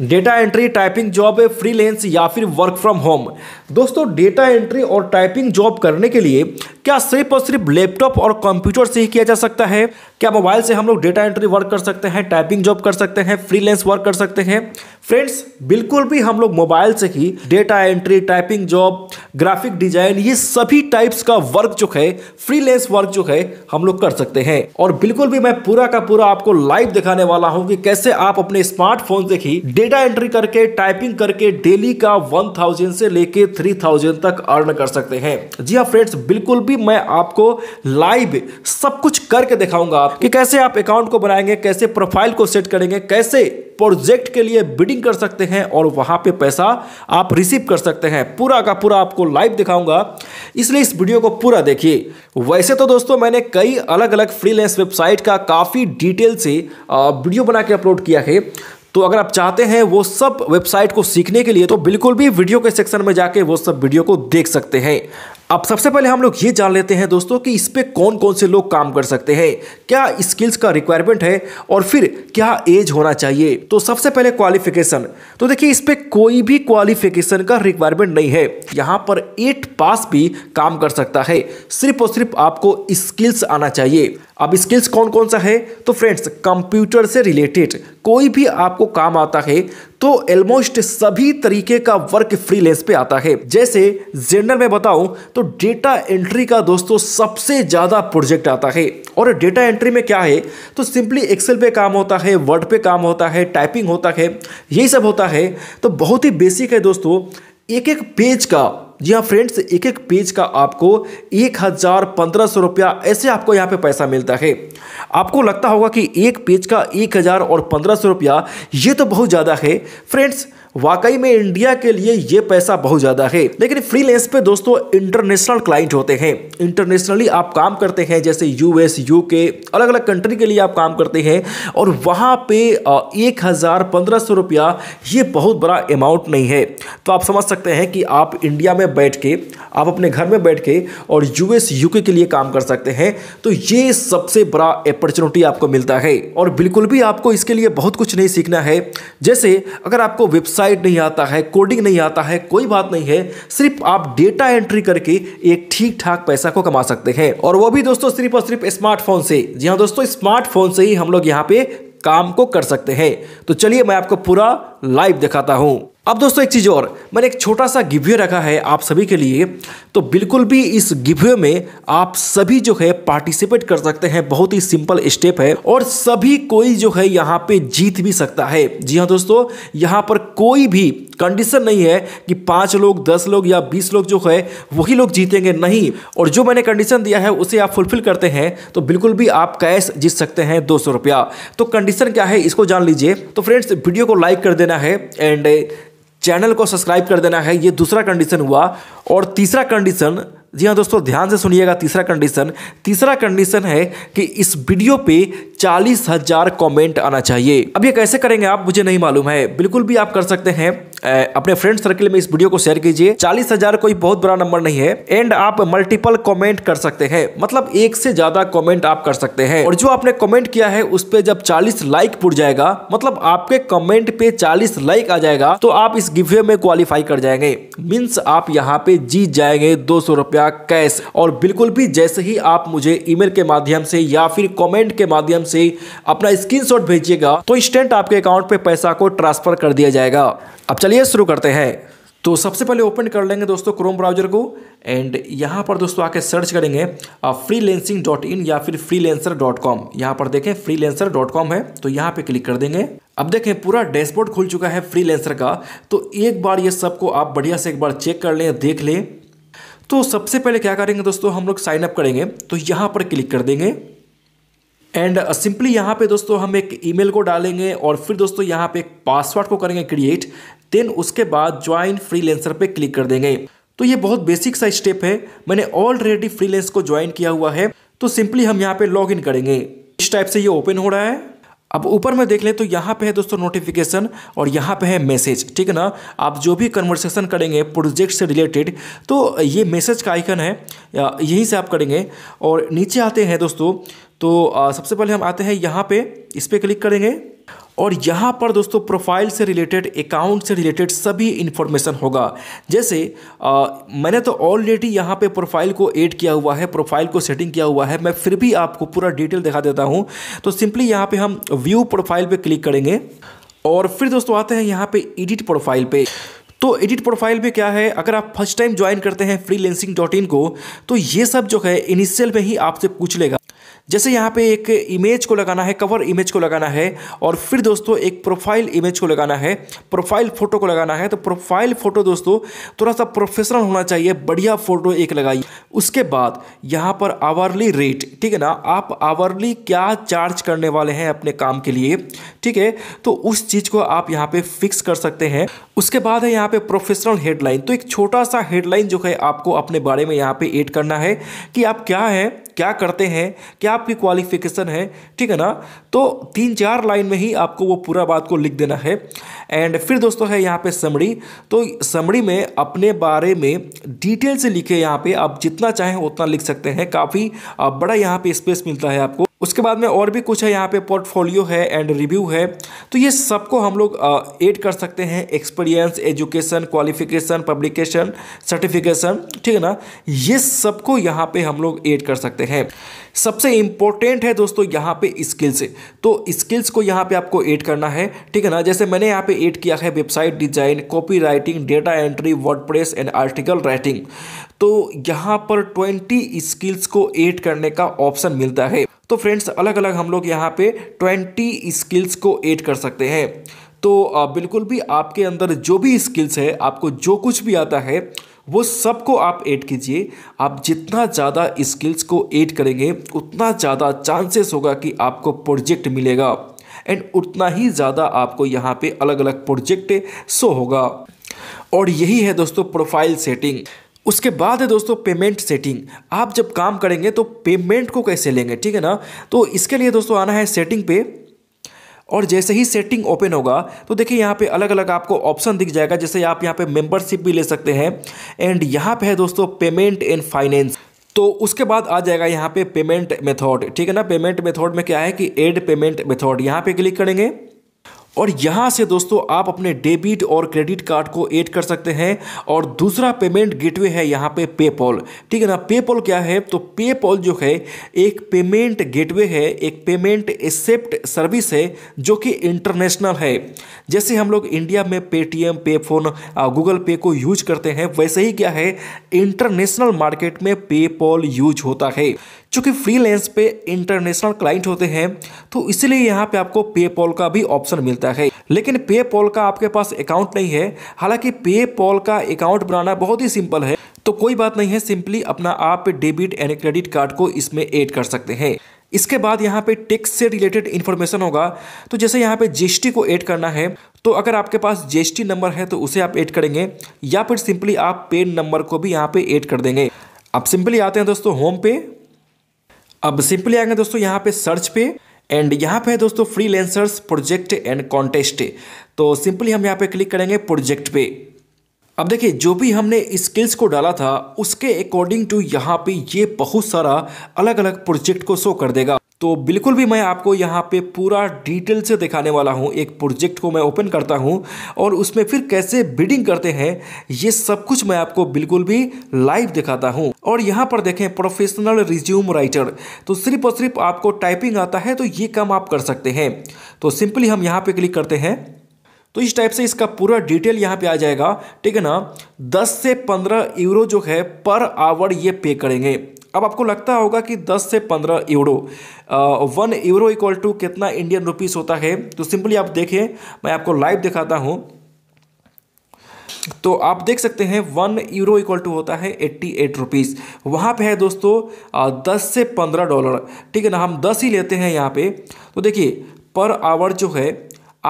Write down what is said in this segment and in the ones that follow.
data entry typing job freelance या फिर work from home दोस्तों डेटा एंट्री और टाइपिंग जॉब करने के लिए क्या सिर्फ और सिर्फ लैपटॉप और कंप्यूटर से ही किया जा सकता है क्या मोबाइल से हम लोग डेटा एंट्री वर्क कर सकते हैं टाइपिंग जॉब कर सकते हैं फ्रीलेंस वर्क कर सकते हैं फ्रेंड्स बिल्कुल भी हम लोग मोबाइल से ही data entry typing job graphic design ये सभी टाइप्स का वर्क जो है फ्रीलेंस वर्क जो है हम लोग कर सकते हैं और बिल्कुल भी मैं पूरा का पूरा आपको लाइव दिखाने वाला हूँ कि कैसे आप अपने स्मार्टफोन से ही डेटा एंट्री करके टाइपिंग करके डेली का 1000 से लेके 3000 तक अर्न कर सकते हैं जी हाँ फ्रेंड्स बिल्कुल भी मैं आपको लाइव सब कुछ करके दिखाऊंगा आप कि कैसे आप अकाउंट को बनाएंगे कैसे प्रोफाइल को सेट करेंगे कैसे प्रोजेक्ट के लिए बिडिंग कर सकते हैं और वहां पे पैसा आप रिसीव कर सकते हैं पूरा का पूरा आपको लाइव दिखाऊंगा इसलिए इस वीडियो को पूरा देखिए वैसे तो दोस्तों मैंने कई अलग अलग फ्रीलांस वेबसाइट का काफ़ी डिटेल से वीडियो बना के अपलोड किया है तो अगर आप चाहते हैं वो सब वेबसाइट को सीखने के लिए तो बिल्कुल भी वीडियो के सेक्शन में जाके वो सब वीडियो को देख सकते हैं अब सबसे पहले हम लोग ये जान लेते हैं दोस्तों कि इस पर कौन कौन से लोग काम कर सकते हैं क्या स्किल्स का रिक्वायरमेंट है और फिर क्या एज होना चाहिए तो सबसे पहले क्वालिफिकेशन तो देखिए इस पर कोई भी क्वालिफिकेशन का रिक्वायरमेंट नहीं है यहाँ पर एट पास भी काम कर सकता है सिर्फ और सिर्फ आपको स्किल्स आना चाहिए अब स्किल्स कौन कौन सा है तो फ्रेंड्स कंप्यूटर से रिलेटेड कोई भी आपको काम आता है तो ऑलमोस्ट सभी तरीके का वर्क फ्रीलेंस पे आता है जैसे जेंडर में बताऊं तो डेटा एंट्री का दोस्तों सबसे ज़्यादा प्रोजेक्ट आता है और डेटा एंट्री में क्या है तो सिंपली एक्सेल पे काम होता है वर्ड पे काम होता है टाइपिंग होता है यही सब होता है तो बहुत ही बेसिक है दोस्तों एक एक पेज का जी हाँ फ्रेंड्स एक एक पेज का आपको एक हज़ार पंद्रह सौ रुपया ऐसे आपको यहाँ पे पैसा मिलता है आपको लगता होगा कि एक पेज का एक हज़ार और पंद्रह सौ रुपया ये तो बहुत ज़्यादा है फ्रेंड्स वाकई में इंडिया के लिए ये पैसा बहुत ज़्यादा है लेकिन फ्रीलेंस पे दोस्तों इंटरनेशनल क्लाइंट होते हैं इंटरनेशनली आप काम करते हैं जैसे यूएस यूके अलग अलग कंट्री के लिए आप काम करते हैं और वहाँ पे एक हज़ार पंद्रह सौ रुपया ये बहुत बड़ा अमाउंट नहीं है तो आप समझ सकते हैं कि आप इंडिया में बैठ के आप अपने घर में बैठ के और यूएस यूके के लिए काम कर सकते हैं तो ये सबसे बड़ा अपॉर्चुनिटी आपको मिलता है और बिल्कुल भी आपको इसके लिए बहुत कुछ नहीं सीखना है जैसे अगर आपको वेबसाइट गाइड नहीं आता है कोडिंग नहीं आता है कोई बात नहीं है सिर्फ आप डेटा एंट्री करके एक ठीक ठाक पैसा को कमा सकते हैं और वो भी दोस्तों सिर्फ और सिर्फ स्मार्टफोन से जी हाँ दोस्तों स्मार्टफोन से ही हम लोग यहाँ पे काम को कर सकते हैं तो चलिए मैं आपको पूरा लाइव दिखाता हूँ अब दोस्तों एक चीज़ और मैंने एक छोटा सा गिव्य रखा है आप सभी के लिए तो बिल्कुल भी इस गिव्य में आप सभी जो है पार्टिसिपेट कर सकते हैं बहुत ही सिंपल स्टेप है और सभी कोई जो है यहाँ पे जीत भी सकता है जी हाँ दोस्तों यहाँ पर कोई भी कंडीशन नहीं है कि पाँच लोग दस लोग या बीस लोग जो है वही लोग जीतेंगे नहीं और जो मैंने कंडीशन दिया है उसे आप फुलफिल करते हैं तो बिल्कुल भी आप कैश जीत सकते हैं दो सौ रुपया तो कंडीशन क्या है इसको जान लीजिए तो फ्रेंड्स वीडियो को लाइक कर देना है एंड चैनल को सब्सक्राइब कर देना है ये दूसरा कंडीशन हुआ और तीसरा कंडीशन जी हाँ दोस्तों ध्यान से सुनिएगा तीसरा कंडीशन तीसरा कंडीशन है कि इस वीडियो पे चालीस हजार कॉमेंट आना चाहिए अब ये कैसे करेंगे आप मुझे नहीं मालूम है बिल्कुल भी आप कर सकते हैं अपने फ्रेंड सर्कल में इस वीडियो को शेयर कीजिए चालीस हजार कोई बहुत बड़ा नंबर नहीं है एंड आप मल्टीपल कमेंट कर सकते हैं मतलब एक से ज्यादा कमेंट आप कर सकते हैं और जो आपने कमेंट किया है उस पर जब चालीस लाइक पुट जाएगा मतलब आपके कमेंट पे चालीस लाइक आ जाएगा तो आप इस गिफ्ट में क्वालिफाई कर जाएंगे मीन्स आप यहाँ पे जीत जाएंगे दो सौ रुपया कैश और बिल्कुल भी जैसे ही आप मुझे ईमेल के माध्यम से या फिर कमेंट के माध्यम से अपना स्क्रीनशॉट भेजिएगा तो इंस्टेंट आपके अकाउंट पे पैसा को ट्रांसफर कर दिया जाएगा अब चलिए शुरू करते हैं तो सबसे पहले ओपन कर लेंगे दोस्तों क्रोम ब्राउजर को एंड यहाँ पर दोस्तों आके सर्च करेंगे फ्रीलेंसिंग डॉट इन या फिर फ्रीलेंसर डॉट कॉम यहाँ पर देखें फ्रीलेंसर डॉट कॉम है तो यहाँ पे क्लिक कर देंगे अब देखें पूरा डैशबोर्ड खुल चुका है फ्रीलेंसर का तो एक बार ये सबको आप बढ़िया से एक बार चेक कर लें देख लें तो सबसे पहले क्या करेंगे दोस्तों हम लोग साइन अप करेंगे तो यहाँ पर क्लिक कर देंगे एंड सिंपली uh, यहाँ पे दोस्तों हम एक ईमेल को डालेंगे और फिर दोस्तों यहाँ पे एक पासवर्ड को करेंगे क्रिएट देन उसके बाद ज्वाइन फ्रीलेंसर पे क्लिक कर देंगे तो ये बहुत बेसिक सा स्टेप है मैंने ऑलरेडी फ्रीलेंस को ज्वाइन किया हुआ है तो सिंपली हम यहाँ पे लॉग इन करेंगे इस टाइप से ये ओपन हो रहा है अब ऊपर में देख लें तो यहाँ पे है दोस्तों नोटिफिकेशन और यहाँ पे है मैसेज ठीक है ना आप जो भी कन्वर्सेशन करेंगे प्रोजेक्ट से रिलेटेड तो ये मैसेज का आइकन है यहीं से आप करेंगे और नीचे आते हैं दोस्तों तो सबसे पहले हम आते हैं यहाँ पे इस पर क्लिक करेंगे और यहाँ पर दोस्तों प्रोफाइल से रिलेटेड अकाउंट से रिलेटेड सभी इन्फॉर्मेशन होगा जैसे आ, मैंने तो ऑलरेडी यहाँ पे प्रोफाइल को ऐड किया हुआ है प्रोफाइल को सेटिंग किया हुआ है मैं फिर भी आपको पूरा डिटेल दिखा देता हूँ तो सिंपली यहाँ पे हम व्यू प्रोफाइल पे क्लिक करेंगे और फिर दोस्तों आते हैं यहाँ पर एडिट प्रोफाइल पे तो एडिट प्रोफाइल पे क्या है अगर आप फर्स्ट टाइम ज्वाइन करते हैं फ्री डॉट इन को तो ये सब जो है इनिशियल में ही आपसे पूछ लेगा जैसे यहाँ पे एक इमेज को लगाना है कवर इमेज को लगाना है और फिर दोस्तों एक प्रोफाइल इमेज को लगाना है प्रोफाइल फ़ोटो को लगाना है तो प्रोफाइल फ़ोटो दोस्तों थोड़ा सा प्रोफेशनल होना चाहिए बढ़िया फ़ोटो एक लगाइए उसके बाद यहाँ पर आवरली रेट ठीक है ना आप आवरली क्या चार्ज करने वाले हैं अपने काम के लिए ठीक है तो उस चीज़ को आप यहाँ पे फिक्स कर सकते हैं उसके बाद है यहाँ पे प्रोफेशनल हेडलाइन तो एक छोटा सा हेडलाइन जो है आपको अपने बारे में यहाँ पे एड करना है कि आप क्या है क्या करते हैं क्या आपकी क्वालिफिकेशन है ठीक है ना तो तीन चार लाइन में ही आपको वो पूरा बात को लिख देना है एंड फिर दोस्तों है यहाँ पे समड़ी तो समड़ी में अपने बारे में डिटेल से लिखे यहाँ पे आप जितना चाहें उतना लिख सकते हैं काफ़ी बड़ा यहाँ पे स्पेस मिलता है आपको उसके बाद में और भी कुछ है यहाँ पे पोर्टफोलियो है एंड रिव्यू है तो ये सबको हम लोग ऐड कर सकते हैं experience education qualification publication certification ठीक है ना ये सबको यहाँ पे हम लोग ऐड कर सकते हैं सबसे इम्पोर्टेंट है दोस्तों यहाँ पे स्किल्स तो स्किल्स को यहाँ पे आपको ऐड करना है ठीक है ना जैसे मैंने यहाँ पे ऐड किया है website design copy writing data entry WordPress and article writing तो यहाँ पर 20 स्किल्स को ऐड करने का ऑप्शन मिलता है तो फ्रेंड्स अलग अलग हम लोग यहाँ पे ट्वेंटी स्किल्स को एड कर सकते हैं तो बिल्कुल भी आपके अंदर जो भी स्किल्स है आपको जो कुछ भी आता है वो सबको आप ऐड कीजिए आप जितना ज़्यादा स्किल्स को ऐड करेंगे उतना ज़्यादा चांसेस होगा कि आपको प्रोजेक्ट मिलेगा एंड उतना ही ज़्यादा आपको यहाँ पे अलग अलग प्रोजेक्ट शो होगा और यही है दोस्तों प्रोफाइल सेटिंग उसके बाद है दोस्तों पेमेंट सेटिंग आप जब काम करेंगे तो पेमेंट को कैसे लेंगे ठीक है ना तो इसके लिए दोस्तों आना है सेटिंग पे और जैसे ही सेटिंग ओपन होगा तो देखिए यहाँ पे अलग अलग आपको ऑप्शन दिख जाएगा जैसे आप यहाँ पे मेंबरशिप भी ले सकते हैं एंड यहाँ पे है दोस्तों पेमेंट एंड फाइनेंस तो उसके बाद आ जाएगा यहाँ पे पेमेंट मेथड ठीक है ना पेमेंट मेथड में क्या है कि एड पेमेंट मेथड यहाँ पे क्लिक करेंगे और यहाँ से दोस्तों आप अपने डेबिट और क्रेडिट कार्ड को ऐड कर सकते हैं और दूसरा पेमेंट गेटवे है यहाँ पे पेपॉल ठीक है ना पेपॉल क्या है तो पेपॉल जो है एक पेमेंट गेटवे है एक पेमेंट एक्सेप्ट सर्विस है जो कि इंटरनेशनल है जैसे हम लोग इंडिया में पेटीएम पे फोन गूगल पे को यूज करते हैं वैसे ही क्या है इंटरनेशनल मार्केट में पेपॉल यूज होता है चूँकि फ्रीलेंस पे इंटरनेशनल क्लाइंट होते हैं तो इसलिए यहाँ पे आपको पेपॉल का भी ऑप्शन मिलता है लेकिन पेपॉल का आपके पास अकाउंट नहीं है हालांकि पेपॉल का अकाउंट बनाना बहुत ही सिंपल है तो कोई बात नहीं है सिंपली अपना आप डेबिट एंड क्रेडिट कार्ड को इसमें ऐड कर सकते हैं इसके बाद यहाँ पे टैक्स से रिलेटेड इन्फॉर्मेशन होगा तो जैसे यहाँ पे जीएसटी को ऐड करना है तो अगर आपके पास जीएसटी नंबर है तो उसे आप ऐड करेंगे या फिर सिंपली आप पेन नंबर को भी यहाँ पे ऐड कर देंगे आप सिंपली आते हैं दोस्तों होम पे अब सिंपली आएंगे दोस्तों यहाँ पे सर्च पे एंड यहाँ पे है दोस्तों फ्रीलैंसर्स प्रोजेक्ट एंड कॉन्टेस्ट तो सिंपली हम यहाँ पे क्लिक करेंगे प्रोजेक्ट पे अब देखिए जो भी हमने स्किल्स को डाला था उसके अकॉर्डिंग टू यहाँ पे ये बहुत सारा अलग अलग प्रोजेक्ट को शो कर देगा तो बिल्कुल भी मैं आपको यहाँ पे पूरा डिटेल से दिखाने वाला हूँ एक प्रोजेक्ट को मैं ओपन करता हूँ और उसमें फिर कैसे बिडिंग करते हैं ये सब कुछ मैं आपको बिल्कुल भी लाइव दिखाता हूँ और यहाँ पर देखें प्रोफेशनल रिज्यूम राइटर तो सिर्फ और सिर्फ आपको टाइपिंग आता है तो ये काम आप कर सकते हैं तो सिंपली हम यहाँ पर क्लिक करते हैं तो इस टाइप से इसका पूरा डिटेल यहाँ पे आ जाएगा ठीक है ना 10 से 15 यूरो जो है पर आवर ये पे करेंगे अब आपको लगता होगा कि 10 से 15 euro one euro equal to कितना इंडियन रुपीस होता है तो सिंपली आप देखें मैं आपको लाइव दिखाता हूँ तो आप देख सकते हैं वन यूरो इक्वल टू होता है एट्टी एट रुपीज़ वहाँ पे है दोस्तों दस से पंद्रह डॉलर ठीक है ना हम दस ही लेते हैं यहाँ पे तो देखिए पर आवर जो है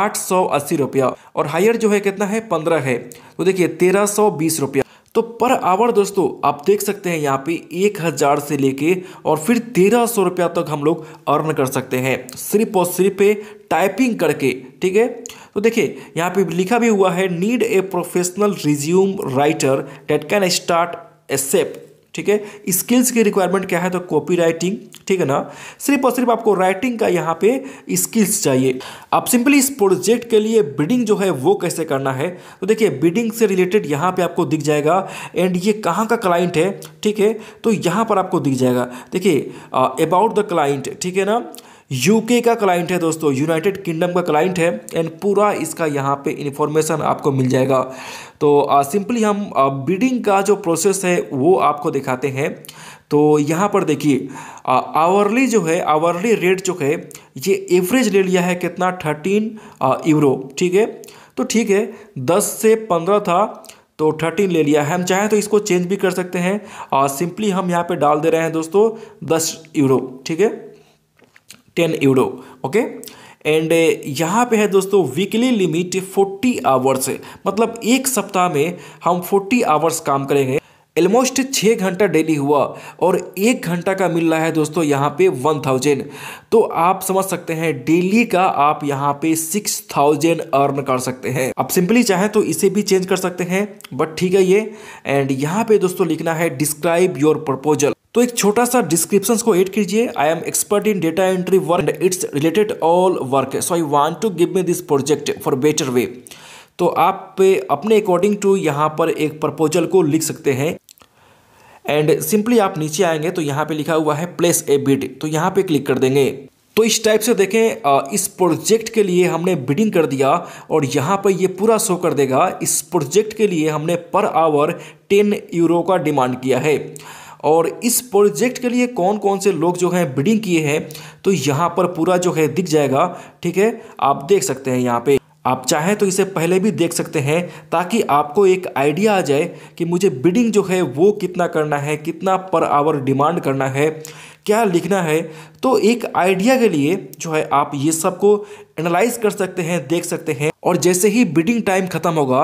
आठ सौ अस्सी रुपया और हायर जो है कितना है पंद्रह है तो देखिए तेरह सौ बीस रुपया तो पर आवर दोस्तों आप देख सकते हैं यहाँ पे एक हज़ार से लेके और फिर तेरह सौ रुपया तक हम लोग अर्न कर सकते हैं तो सिर्फ और सिर्फ टाइपिंग करके ठीक है तो देखिए यहाँ पे लिखा भी हुआ है need a professional resume writer that can start except ठीक है स्किल्स की रिक्वायरमेंट क्या है तो कॉपी राइटिंग ठीक है ना सिर्फ और सिर्फ आपको राइटिंग का यहाँ पे स्किल्स चाहिए आप सिंपली इस प्रोजेक्ट के लिए बिडिंग जो है वो कैसे करना है तो देखिए बिडिंग से रिलेटेड यहाँ पे आपको दिख जाएगा एंड ये कहाँ का क्लाइंट है ठीक है तो यहाँ पर आपको दिख जाएगा देखिए अबाउट द क्लाइंट ठीक है ना यूके का क्लाइंट है दोस्तों यूनाइटेड किंगडम का क्लाइंट है एंड पूरा इसका यहाँ पे इन्फॉर्मेशन आपको मिल जाएगा तो सिंपली हम बिडिंग का जो प्रोसेस है वो आपको दिखाते हैं तो यहाँ पर देखिए आवरली जो है आवरली रेट जो है ये एवरेज ले लिया है कितना थर्टीन यूरो ठीक है तो ठीक है दस से पंद्रह था तो थर्टीन ले लिया है हम चाहें तो इसको चेंज भी कर सकते हैं सिंपली हम यहाँ पर डाल दे रहे हैं दोस्तों दस यूरो ठीक है टेन यूरो ओके एंड यहाँ पे है दोस्तों वीकली लिमिट फोर्टी आवर्स मतलब एक सप्ताह में हम फोर्टी आवर्स काम करेंगे ऑलमोस्ट छः घंटा डेली हुआ और एक घंटा का मिल रहा है दोस्तों यहाँ पे वन थाउजेंड तो आप समझ सकते हैं डेली का आप यहाँ पे सिक्स थाउजेंड अर्न कर सकते हैं आप सिंपली चाहें तो इसे भी चेंज कर सकते हैं बट ठीक है ये एंड यहाँ पे दोस्तों लिखना है डिस्क्राइब योर प्रपोजल तो एक छोटा सा डिस्क्रिप्शन को एड कीजिए I am expert in data entry work and it's related all work so I want to give me this project for better way तो आप अपने अकॉर्डिंग टू यहाँ पर एक प्रपोजल को लिख सकते हैं एंड सिंपली आप नीचे आएंगे तो यहाँ पे लिखा हुआ है प्लेस ए बिड तो यहाँ पे क्लिक कर देंगे तो इस टाइप से देखें इस प्रोजेक्ट के लिए हमने बिडिंग कर दिया और यहाँ पर ये पूरा शो कर देगा इस प्रोजेक्ट के लिए हमने पर आवर टेन यूरो का डिमांड किया है और इस प्रोजेक्ट के लिए कौन कौन से लोग जो हैं बिडिंग किए हैं तो यहाँ पर पूरा जो है दिख जाएगा ठीक है आप देख सकते हैं यहाँ पे आप चाहें तो इसे पहले भी देख सकते हैं ताकि आपको एक आइडिया आ जाए कि मुझे बिडिंग जो है वो कितना करना है कितना पर आवर डिमांड करना है क्या लिखना है तो एक आइडिया के लिए जो है आप ये सब को एनालाइज कर सकते हैं देख सकते हैं और जैसे ही बिडिंग टाइम खत्म होगा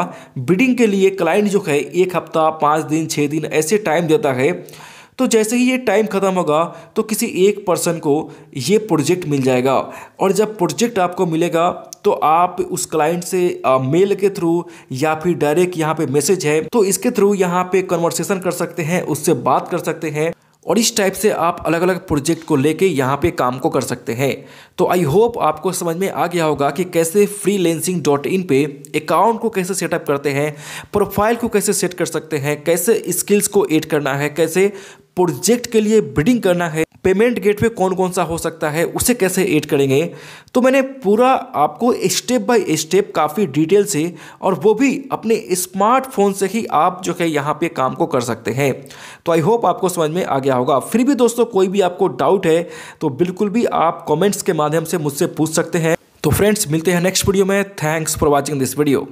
बिडिंग के लिए क्लाइंट जो है एक हफ्ता पाँच दिन छः दिन ऐसे टाइम देता है तो जैसे ही ये टाइम ख़त्म होगा तो किसी एक पर्सन को ये प्रोजेक्ट मिल जाएगा और जब प्रोजेक्ट आपको मिलेगा तो आप उस क्लाइंट से मेल के थ्रू या फिर डायरेक्ट यहाँ पे मैसेज है तो इसके थ्रू यहाँ पे कन्वर्सेशन कर सकते हैं उससे बात कर सकते हैं और इस टाइप से आप अलग अलग प्रोजेक्ट को लेके यहाँ पे काम को कर सकते हैं तो आई होप आपको समझ में आ गया होगा कि कैसे फ्रीलेंसिंग डॉट इन पर अकाउंट को कैसे सेटअप करते हैं प्रोफाइल को कैसे सेट कर सकते हैं कैसे स्किल्स को एड करना है कैसे प्रोजेक्ट के लिए बिडिंग करना है पेमेंट गेटवे कौन कौन सा हो सकता है उसे कैसे ऐड करेंगे तो मैंने पूरा आपको स्टेप बाय स्टेप काफ़ी डिटेल से और वो भी अपने स्मार्टफोन से ही आप जो है यहाँ पे काम को कर सकते हैं तो आई होप आपको समझ में आ गया होगा फिर भी दोस्तों कोई भी आपको डाउट है तो बिल्कुल भी आप कॉमेंट्स के माध्यम से मुझसे पूछ सकते हैं तो फ्रेंड्स मिलते हैं नेक्स्ट वीडियो में thanks for watching this video